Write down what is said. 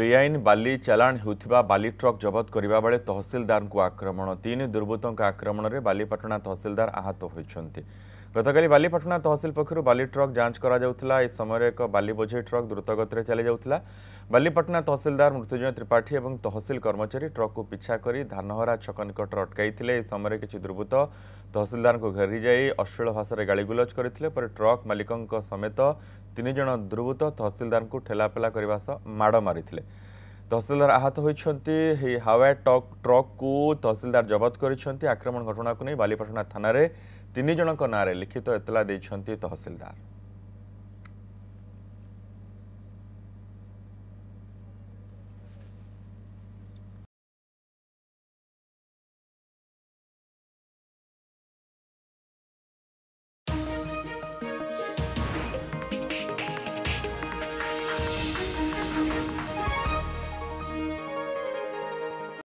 ବେଆଇନ ବାଲି ଚାଲାଣ ହେଉଥିବା ବାଲି ଟ୍ରକ୍ ଜବତ କରିବା ବେଳେ ତହସିଲଦାରଙ୍କୁ ଆକ୍ରମଣ ତିନି ଦୁର୍ବୃତ୍ତଙ୍କ ଆକ୍ରମଣରେ ବାଲିପାଟଣା ତହସିଲଦାର ଆହତ ହୋଇଛନ୍ତି ଗତକାଲି ବାଲିପାଟଣା ତହସିଲ ପକ୍ଷରୁ ବାଲି ଟ୍ରକ୍ ଯାଞ୍ଚ କରାଯାଉଥିଲା ଏ ସମୟରେ ଏକ ବାଲି ବୋଝେଇ ଟ୍ରକ୍ ଦ୍ରୁତଗତିରେ ଚାଲିଯାଉଥିଲା ବାଲିପାଟଣା ତହସିଲଦାର ମୃତ୍ୟୁଞ୍ଜୟ ତ୍ରିପାଠୀ ଏବଂ ତହସିଲ କର୍ମଚାରୀ ଟ୍ରକ୍କୁ ପିଛା କରି ଧାନହରା ଛକ ନିକଟରେ ଅଟକାଇଥିଲେ ଏ ସମୟରେ କିଛି ଦୁର୍ବୃତ୍ତ ତହସିଲଦାରଙ୍କୁ ଘେରିଯାଇ ଅଶ୍ଳୀଳ ଭାଷାରେ ଗାଳିଗୁଲଜ କରିଥିଲେ ପରେ ଟ୍ରକ୍ ମାଲିକଙ୍କ ସମେତ ତିନି ଜଣ ଦୁର୍ବୃତ୍ତ ତହସିଲଦାରଙ୍କୁ ଠେଲାପେଲା କରିବା ସହ ମାଡ଼ ମାରିଥିଲେ তহসিলদার আহত হয়েছেন এই হাওয়ায় টক ট্রকু তহসিলদার জবত করেছেন আক্রমণ ঘটনাকে নিয়ে বালিপাটনা থানায় তিনজণ নাঁরে লিখিত এতলা দিয়েছেন তহসিলদার